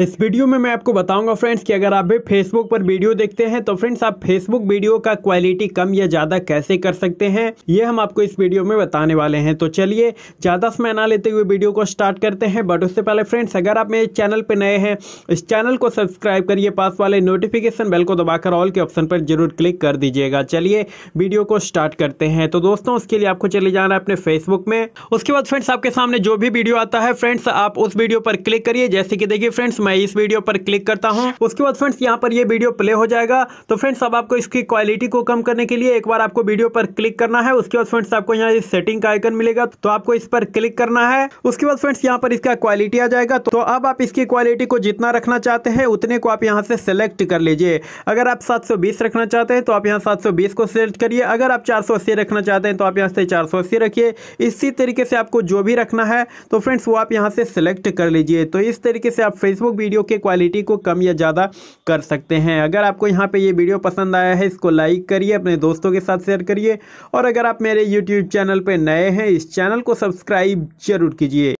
इस वीडियो में मैं आपको बताऊंगा फ्रेंड्स कि अगर आप भी फेसबुक पर वीडियो देखते हैं तो फ्रेंड्स आप फेसबुक वीडियो का क्वालिटी कम या ज़्यादा कैसे कर सकते हैं ये हम आपको इस वीडियो में बताने वाले हैं तो चलिए ज़्यादा समय ना लेते हुए वीडियो को स्टार्ट करते हैं बट उससे पहले फ्रेंड्स अगर आप मेरे चैनल पर नए हैं इस चैनल को सब्सक्राइब करिए पास वाले नोटिफिकेशन बेल को दबाकर ऑल के ऑप्शन पर जरूर क्लिक कर दीजिएगा चलिए वीडियो को स्टार्ट करते हैं तो दोस्तों उसके लिए आपको चले जाना है अपने फेसबुक में उसके बाद फ्रेंड्स आपके सामने जो भी वीडियो आता है फ्रेंड्स आप उस वीडियो पर क्लिक करिए जैसे कि देखिए फ्रेंड्स मैं इस वीडियो पर क्लिक करता हूँ उसके बाद फ्रेंड्स यहाँ पर ये वीडियो प्ले हो जाएगा तो फ्रेंड्स अब आपको इसकी क्वालिटी को कम करने के लिए एक बार आपको वीडियो पर क्लिक करना है उसके बाद फ्रेंड्स आपको यहाँ सेटिंग का आइकन मिलेगा तो आपको इस पर क्लिक करना है उसके बाद फ्रेंड्स यहाँ पर इसका क्वालिटी आ जाएगा तो अब आप इसकी क्वालिटी को जितना रखना चाहते हैं उतने को आप यहाँ से सेलेक्ट कर लीजिए अगर आप 720 रखना चाहते हैं तो आप यहाँ 720 को सेलेक्ट करिए अगर आप 480 रखना चाहते हैं तो आप यहाँ से 480 रखिए इसी तरीके से आपको जो भी रखना है तो फ्रेंड्स वो आप यहाँ से सेलेक्ट कर लीजिए तो इस तरीके से आप फेसबुक लोग वीडियो के क्वालिटी को कम या ज़्यादा कर सकते हैं अगर आपको यहाँ पर ये वीडियो पसंद आया है इसको लाइक करिए अपने दोस्तों के साथ शेयर करिए और अगर आप मेरे यूट्यूब चैनल पर नए हैं इस चैनल को सब्सक्राइब जरूर कीजिए